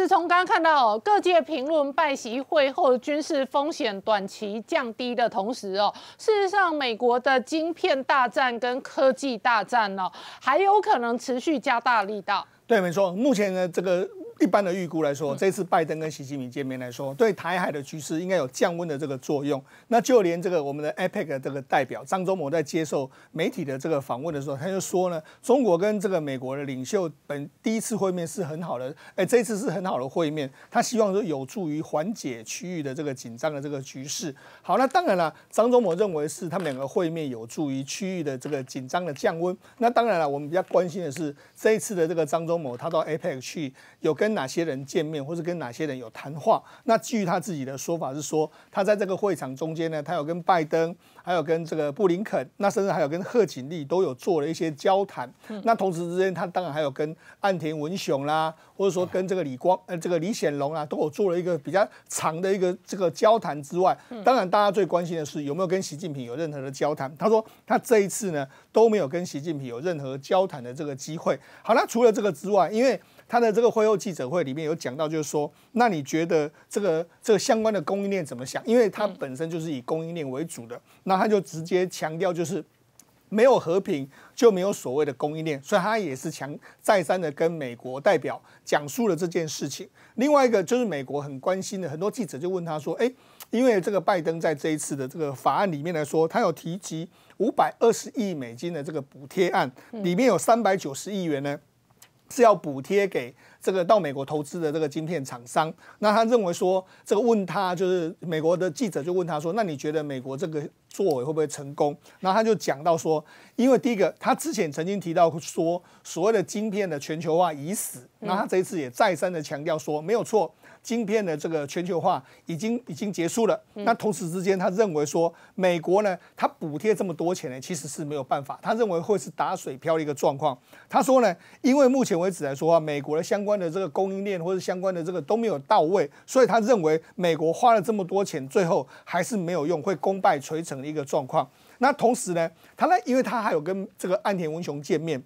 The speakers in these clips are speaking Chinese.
自从刚刚看到各界评论，拜习会后军事风险短期降低的同时，哦，事实上美国的晶片大战跟科技大战呢，还有可能持续加大力道。对，没错，目前的这个。一般的预估来说，这次拜登跟习近平见面来说，对台海的局势应该有降温的这个作用。那就连这个我们的 APEC 的这个代表张忠谋在接受媒体的这个访问的时候，他就说呢，中国跟这个美国的领袖本第一次会面是很好的，哎，这一次是很好的会面，他希望说有助于缓解区域的这个紧张的这个局势。好，那当然了，张忠谋认为是他们两个会面有助于区域的这个紧张的降温。那当然了，我们比较关心的是这一次的这个张忠谋他到 APEC 去有跟哪些人见面，或是跟哪些人有谈话？那基于他自己的说法是说，他在这个会场中间呢，他有跟拜登，还有跟这个布林肯，那甚至还有跟贺锦丽都有做了一些交谈。那同时之间，他当然还有跟岸田文雄啦，或者说跟这个李光呃这个李显龙啊，都有做了一个比较长的一个这个交谈之外，当然大家最关心的是有没有跟习近平有任何的交谈。他说他这一次呢都没有跟习近平有任何交谈的这个机会。好，那除了这个之外，因为他的这个会后记者会里面有讲到，就是说，那你觉得这个这个相关的供应链怎么想？因为他本身就是以供应链为主的，那他就直接强调，就是没有和平就没有所谓的供应链，所以他也是强再三的跟美国代表讲述了这件事情。另外一个就是美国很关心的，很多记者就问他说，哎，因为这个拜登在这一次的这个法案里面来说，他有提及五百二十亿美金的这个补贴案，里面有三百九十亿元呢。是要补贴给这个到美国投资的这个晶片厂商。那他认为说，这个问他就是美国的记者就问他说：“那你觉得美国这个作为会不会成功？”那他就讲到说：“因为第一个，他之前曾经提到说，所谓的晶片的全球化已死。那他这一次也再三的强调说，没有错。”晶片的这个全球化已经已经结束了。那同时之间，他认为说美国呢，他补贴这么多钱呢，其实是没有办法。他认为会是打水漂的一个状况。他说呢，因为目前为止来说啊，美国的相关的这个供应链或者相关的这个都没有到位，所以他认为美国花了这么多钱，最后还是没有用，会功败垂成的一个状况。那同时呢，他呢，因为他还有跟这个岸田文雄见面。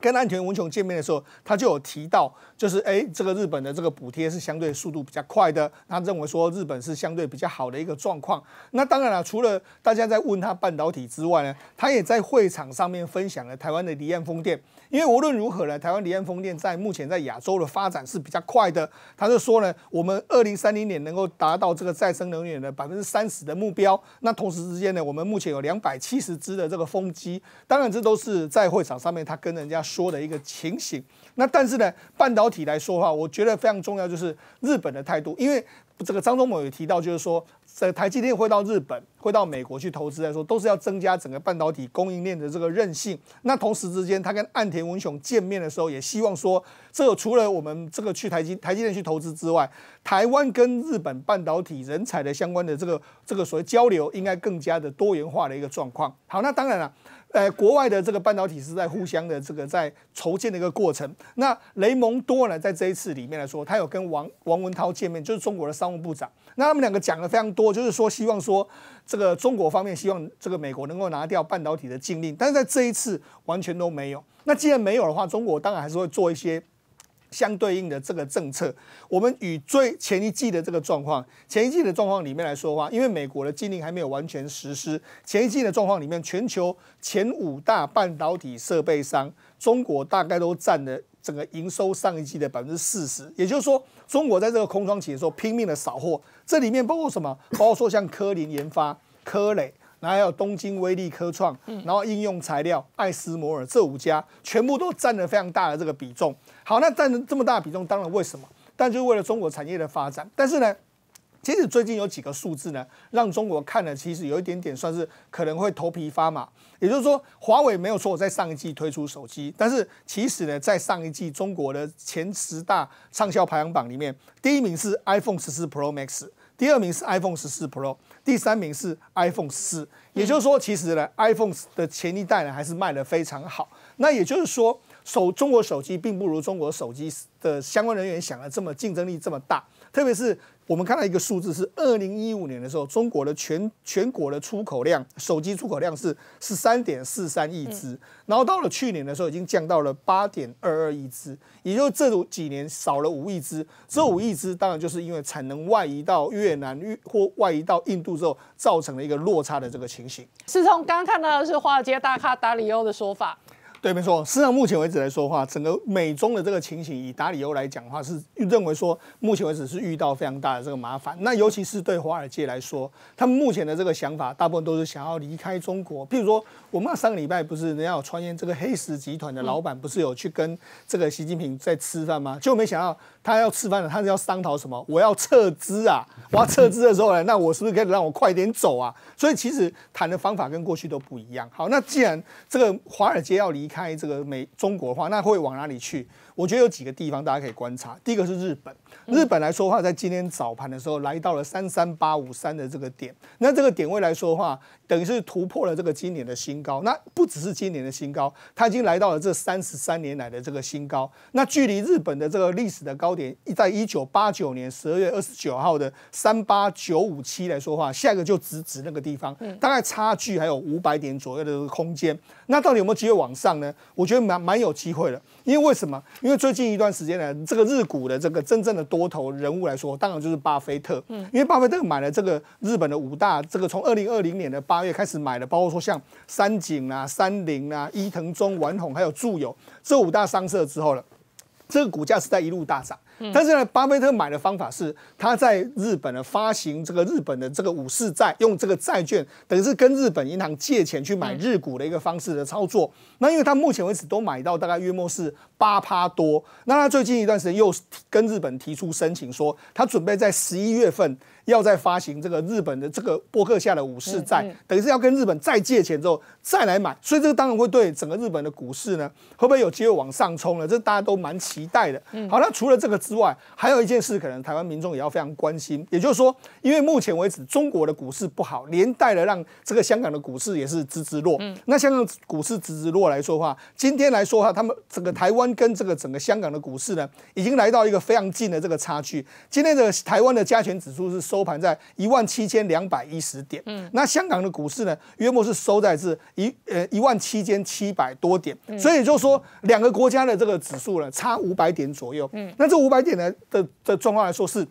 跟安田文雄见面的时候，他就有提到，就是哎，这个日本的这个补贴是相对速度比较快的，他认为说日本是相对比较好的一个状况。那当然了，除了大家在问他半导体之外呢，他也在会场上面分享了台湾的离岸风电。因为无论如何呢，台湾离岸风电在目前在亚洲的发展是比较快的。他就说呢，我们二零三零年能够达到这个再生能源的百分之三十的目标。那同时之间呢，我们目前有两百七十只的这个风机，当然这都是在会场上面他跟人家说的一个情形。那但是呢，半导体来说话，我觉得非常重要就是日本的态度，因为这个张忠谋也提到，就是说。这台积电会到日本、会到美国去投资来说，都是要增加整个半导体供应链的这个韧性。那同时之间，他跟岸田文雄见面的时候，也希望说，这除了我们这个去台积台积电去投资之外，台湾跟日本半导体人才的相关的这个这个所谓交流，应该更加的多元化的一个状况。好，那当然了。呃，国外的这个半导体是在互相的这个在筹建的一个过程。那雷蒙多呢，在这一次里面来说，他有跟王王文涛见面，就是中国的商务部长。那他们两个讲的非常多，就是说希望说这个中国方面希望这个美国能够拿掉半导体的禁令，但是在这一次完全都没有。那既然没有的话，中国当然还是会做一些。相对应的这个政策，我们与最前一季的这个状况，前一季的状况里面来说话，因为美国的禁令还没有完全实施，前一季的状况里面，全球前五大半导体设备商，中国大概都占了整个营收上一季的百分之四十。也就是说，中国在这个空窗期的时候拼命的扫货，这里面包括什么？包括像科林研发、科磊。然后还有东京威力科创，然后应用材料、艾斯摩尔这五家，全部都占了非常大的这个比重。好，那占了这么大比重，当然为什么？但就是为了中国产业的发展。但是呢，其实最近有几个数字呢，让中国看了其实有一点点算是可能会头皮发麻。也就是说，华为没有错，在上一季推出手机，但是其实呢，在上一季中国的前十大畅销排行榜里面，第一名是 iPhone 十四 Pro Max。第二名是 iPhone 十四 Pro，第三名是 iPhone 四，也就是说，其实呢，iPhone 的前一代呢还是卖的非常好。那也就是说，手中国手机并不如中国手机的相关人员想的这么竞争力这么大，特别是。我们看到一个数字是二零一五年的时候，中国的全全国的出口量，手机出口量是十三点四三亿只，然后到了去年的时候已经降到了八点二二亿只，也就这几年少了五亿只。这五亿只当然就是因为产能外移到越南或外移到印度之后，造成了一个落差的这个情形。是从刚刚看到的是华尔街大咖达里欧的说法。对，没错。事实上，目前为止来说的话，整个美中的这个情形，以达里欧来讲的话，是认为说，目前为止是遇到非常大的这个麻烦。那尤其是对华尔街来说，他们目前的这个想法，大部分都是想要离开中国。譬如说，我们上个礼拜不是人家有传言，这个黑石集团的老板不是有去跟这个习近平在吃饭吗？就没想到他要吃饭了，他是要商讨什么？我要撤资啊！我要撤资的时候呢，那我是不是可以让我快点走啊？所以其实谈的方法跟过去都不一样。好，那既然这个华尔街要离开这个美中国话，那会往哪里去？我觉得有几个地方大家可以观察。第一个是日本，日本来说话，在今天早盘的时候来到了三三八五三的这个点。那这个点位来说话，等于是突破了这个今年的新高。那不只是今年的新高，它已经来到了这三十三年来的这个新高。那距离日本的这个历史的高点，在一九八九年十二月二十九号的三八九五七来说话，下一个就直指那个地方，大概差距还有五百点左右的空间。那到底有没有机会往上呢？我觉得蛮蛮有机会的，因为为什么？因为最近一段时间呢，这个日股的这个真正的多头人物来说，当然就是巴菲特。嗯，因为巴菲特买了这个日本的五大，这个从二零二零年的八月开始买的，包括说像三井啊、三菱啊、伊藤忠、丸红还有住友这五大商社之后了，这个股价是在一路大涨。但是呢，巴菲特买的方法是他在日本呢发行这个日本的这个武士债，用这个债券等于是跟日本银行借钱去买日股的一个方式的操作。那因为他目前为止都买到大概约莫是八趴多，那他最近一段时间又跟日本提出申请说，他准备在十一月份。要再发行这个日本的这个波克下的武士债，等于是要跟日本再借钱之后再来买，所以这个当然会对整个日本的股市呢，会不会有机会往上冲呢？这大家都蛮期待的。好，那除了这个之外，还有一件事可能台湾民众也要非常关心，也就是说，因为目前为止中国的股市不好，连带的让这个香港的股市也是直直落。那香港股市直直落来说话，今天来说话，他们整个台湾跟这个整个香港的股市呢，已经来到一个非常近的这个差距。今天的台湾的加权指数是收。收盘在一万七千两百一十点，嗯，那香港的股市呢，约莫是收在是一呃一万七千七百多点，所以就说两个国家的这个指数呢，差五百点左右，嗯，那这五百点呢的的状况来说是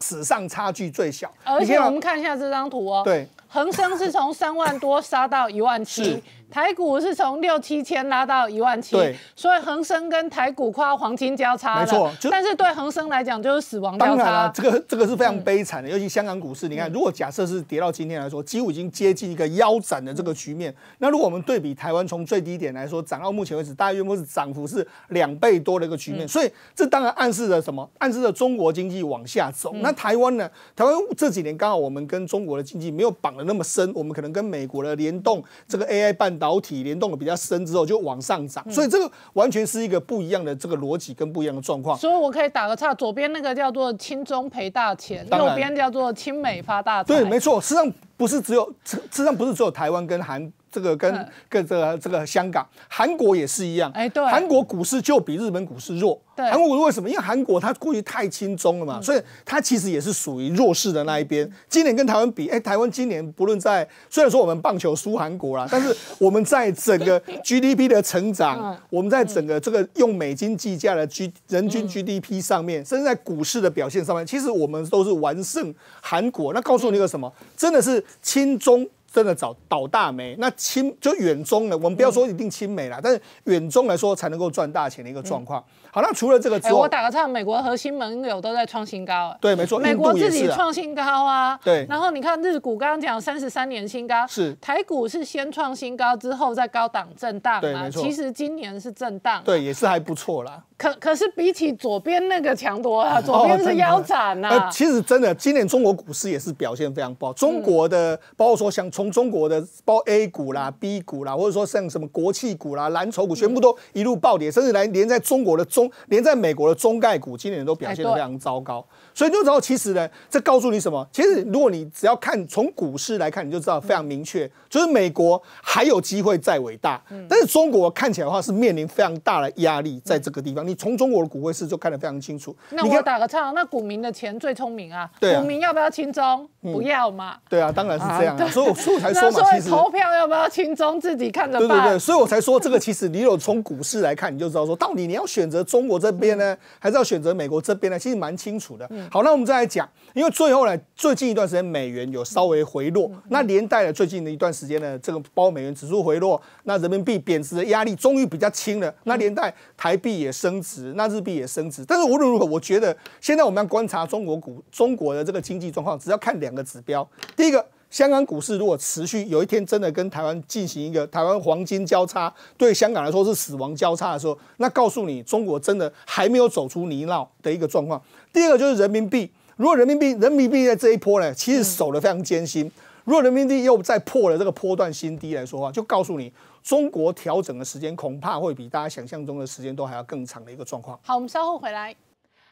史上差距最小。而且我们看一下这张图哦，对，恒生是从三万多杀到一万七。台股是从六七千拉到一万七，所以恒生跟台股跨黄金交叉没错。但是对恒生来讲就是死亡交叉。当然，这个这个是非常悲惨的。尤其香港股市，你看，如果假设是跌到今天来说，几乎已经接近一个腰斩的这个局面。那如果我们对比台湾，从最低点来说，涨到目前为止，大约莫是涨幅是两倍多的一个局面。所以这当然暗示着什么？暗示着中国经济往下走。那台湾呢？台湾这几年刚好我们跟中国的经济没有绑得那么深，我们可能跟美国的联动，这个 AI 半。导体联动的比较深之后就往上涨，所以这个完全是一个不一样的这个逻辑跟不一样的状况。所以，我可以打个岔，左边那个叫做轻中赔大钱，右边叫做轻美发大财。对，没错，实际上不是只有，实际上不是只有台湾跟韩。这个跟跟这个这个香港、韩国也是一样，哎，对，韩国股市就比日本股市弱。韩国为什么？因为韩国它过于太轻中了嘛，所以它其实也是属于弱势的那一边。今年跟台湾比，哎，台湾今年不论在虽然说我们棒球输韩国啦，但是我们在整个 GDP 的成长，我们在整个这个用美金计价的 G 人均 GDP 上面，甚至在股市的表现上面，其实我们都是完胜韩国。那告诉你一个什么？真的是轻中。真的找倒大霉，那亲就远中了。我们不要说一定亲美了，但是远中来说才能够赚大钱的一个状况。好，那除了这个之后，我打个岔，美国核心盟友都在创新高，哎，对，没错，美国自己创新高啊。对，然后你看日股刚刚讲三十三年新高，是台股是先创新高之后再高档震荡，对，没错。其实今年是震荡，对，也是还不错啦。可可是比起左边那个强多了，左边是腰斩呐。呃，其实真的，今年中国股市也是表现非常不好。中国的，包括说像从中国的包 A 股啦、B 股啦，或者说像什么国企股啦、蓝筹股，全部都一路暴跌，甚至连连在中国的中，连在美国的中概股，今年都表现的非常糟糕。所以你就知道，其实呢，这告诉你什么？其实如果你只要看从股市来看，你就知道非常明确，就是美国还有机会再伟大，但是中国看起来的话是面临非常大的压力，在这个地方。你从中国的股市就看得非常清楚。那我打个岔，那股民的钱最聪明啊，股民要不要轻松？不要嘛？对啊，当然是这样。所以我我才说嘛，其实投票要不要轻重自己看着办。对对对，所以我才说这个，其实你有从股市来看，你就知道说，到底你要选择中国这边呢，还是要选择美国这边呢？其实蛮清楚的。好，那我们再来讲，因为最后呢，最近一段时间美元有稍微回落，那连带了最近的一段时间呢，这个包美元指数回落，那人民币贬值的压力终于比较轻了，那连带台币也升值，那日币也升值。但是无论如何，我觉得现在我们要观察中国股中国的这个经济状况，只要看两。两个指标，第一个，香港股市如果持续有一天真的跟台湾进行一个台湾黄金交叉，对香港来说是死亡交叉的时候，那告诉你，中国真的还没有走出泥淖的一个状况。第二个就是人民币，如果人民币人民币在这一波呢，其实守的非常艰辛。如果人民币又再破了这个波段新低来说话，就告诉你，中国调整的时间恐怕会比大家想象中的时间都还要更长的一个状况。好，我们稍后回来。